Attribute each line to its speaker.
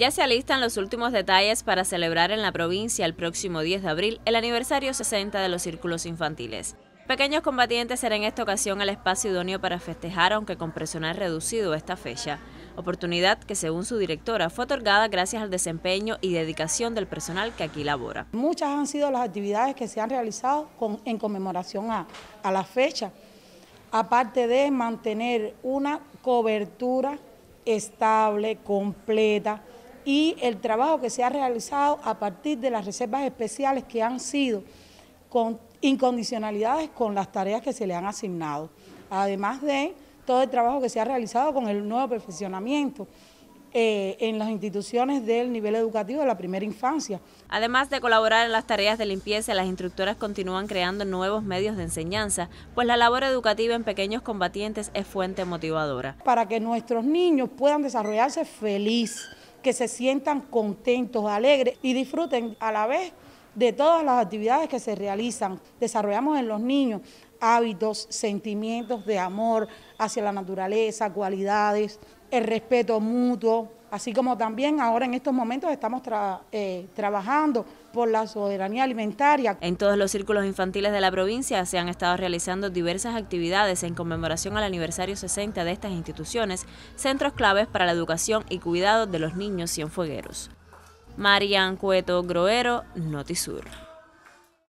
Speaker 1: Ya se alistan los últimos detalles para celebrar en la provincia el próximo 10 de abril el aniversario 60 de los círculos infantiles. Pequeños Combatientes serán en esta ocasión el espacio idóneo para festejar, aunque con personal reducido esta fecha. Oportunidad que, según su directora, fue otorgada gracias al desempeño y dedicación del personal que aquí labora.
Speaker 2: Muchas han sido las actividades que se han realizado en conmemoración a, a la fecha, aparte de mantener una cobertura estable, completa, y el trabajo que se ha realizado a partir de las reservas especiales que han sido con incondicionalidades con las tareas que se le han asignado, además de todo el trabajo que se ha realizado con el nuevo perfeccionamiento eh, en las instituciones del nivel educativo de la primera infancia.
Speaker 1: Además de colaborar en las tareas de limpieza, las instructoras continúan creando nuevos medios de enseñanza, pues la labor educativa en pequeños combatientes es fuente motivadora.
Speaker 2: Para que nuestros niños puedan desarrollarse feliz que se sientan contentos, alegres y disfruten a la vez de todas las actividades que se realizan. Desarrollamos en los niños hábitos, sentimientos de amor hacia la naturaleza, cualidades, el respeto mutuo, así como también ahora en estos momentos estamos eh, trabajando por la soberanía alimentaria.
Speaker 1: En todos los círculos infantiles de la provincia se han estado realizando diversas actividades en conmemoración al aniversario 60 de estas instituciones, centros claves para la educación y cuidado de los niños cienfuegueros. Marian Cueto Groero, Notisur.